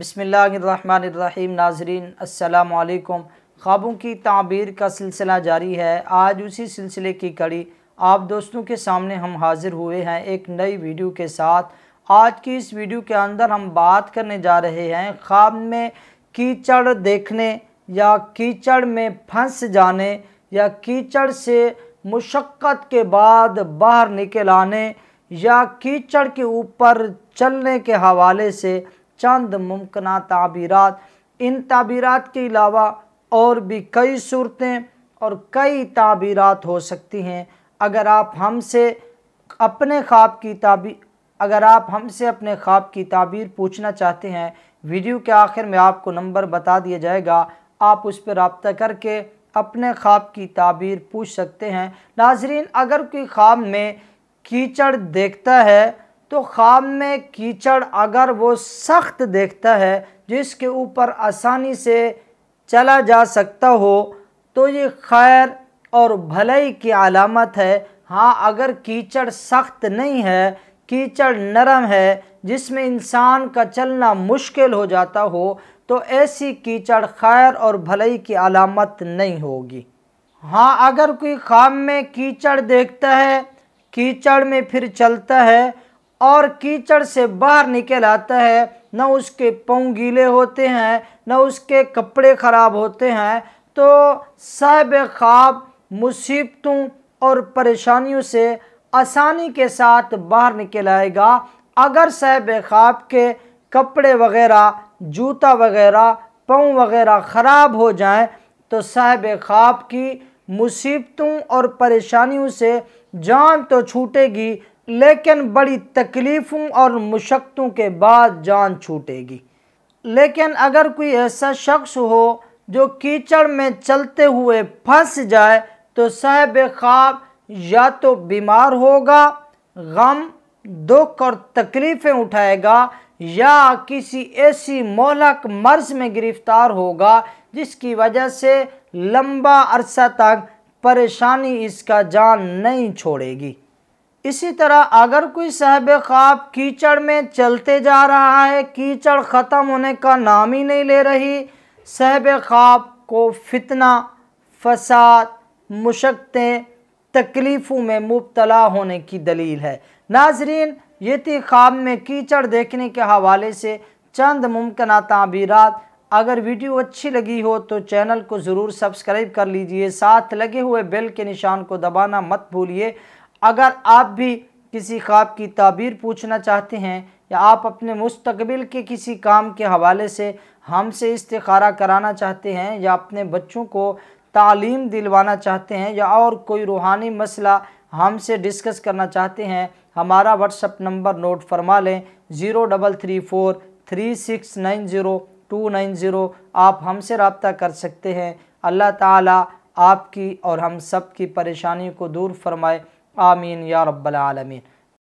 बसमीम नाजरीन असलकुम ख्वाबों की ताबीर का सिलसिला जारी है आज उसी सिलसिले की कड़ी आप दोस्तों के सामने हम हाज़िर हुए हैं एक नई वीडियो के साथ आज की इस वीडियो के अंदर हम बात करने जा रहे हैं ख्वाब में कीचड़ देखने या कीचड़ में फंस जाने या कीचड़ से मुशक्क़त के बाद बाहर निकल आने या कीचड़ के ऊपर चलने के हवाले से चंद मुमकिन तबीरत इन तबीरत के अलावा और भी कई सूरतें और कई ताबीरत हो सकती हैं अगर आप हमसे अपने ख्वाब की ताबीर अगर आप हमसे अपने ख्वाब की ताबीर पूछना चाहते हैं वीडियो के आखिर में आपको नंबर बता दिया जाएगा आप उस पर रबता करके अपने ख्वाब की ताबीर पूछ सकते हैं नाजरीन अगर कोई ख्वाब में कीचड़ देखता है तो ख़्वाब में कीचड़ अगर वो सख्त देखता है जिसके ऊपर आसानी से चला जा सकता हो तो ये खैर और भलाई की अलामत है हाँ अगर कीचड़ सख्त नहीं है कीचड़ नरम है जिसमें इंसान का चलना मुश्किल हो जाता हो तो ऐसी कीचड़ खैर और भलाई की अलामत नहीं होगी हाँ अगर कोई ख्वाब में कीचड़ देखता है कीचड़ में फिर चलता है और कीचड़ से बाहर निकल आता है न उसके पाँव गीले होते हैं न उसके कपड़े ख़राब होते हैं तो साहब ख्वाब मुसीबतों और परेशानियों से आसानी के साथ बाहर निकल आएगा अगर साहब ख्वाब के कपड़े वगैरह जूता वगैरह पाँव वगैरह ख़राब हो जाएं तो साहब ख्वाब की मुसीबतों और परेशानियों से जान तो छूटेगी लेकिन बड़ी तकलीफ़ों और मुशक्तों के बाद जान छूटेगी लेकिन अगर कोई ऐसा शख्स हो जो कीचड़ में चलते हुए फंस जाए तो साहब ख्वाब या तो बीमार होगा गम दुख और तकलीफ़ें उठाएगा या किसी ऐसी मोहलक मर्ज में गिरफ्तार होगा जिसकी वजह से लंबा अरसा तक परेशानी इसका जान नहीं छोड़ेगी इसी तरह अगर कोई साहब ख्वाब कीचड़ में चलते जा रहा है कीचड़ ख़त्म होने का नाम ही नहीं ले रही साहब ख्वाब को फितना फसाद मुशक्तें तकलीफ़ों में मुबतला होने की दलील है नाजरीन ये थी ख्वाब में कीचड़ देखने के हवाले से चंद मुमकिन तबीरत अगर वीडियो अच्छी लगी हो तो चैनल को ज़रूर सब्सक्राइब कर लीजिए साथ लगे हुए बेल के निशान को दबाना मत भूलिए अगर आप भी किसी ख्वाब की ताबीर पूछना चाहते हैं या आप अपने मुस्तबिल के किसी काम के हवाले से हमसे इस्तारा कराना चाहते हैं या अपने बच्चों को तालीम दिलवाना चाहते हैं या और कोई रूहानी मसला हमसे डिस्कस करना चाहते हैं हमारा व्हाट्सअप नंबर नोट फरमा लें zero double three four three six nine zero two nine zero आप हमसे रबता कर सकते हैं अल्लाह ताला आपकी और हम सब की परेशानी को दूर फरमाए آمين يا رب العالمين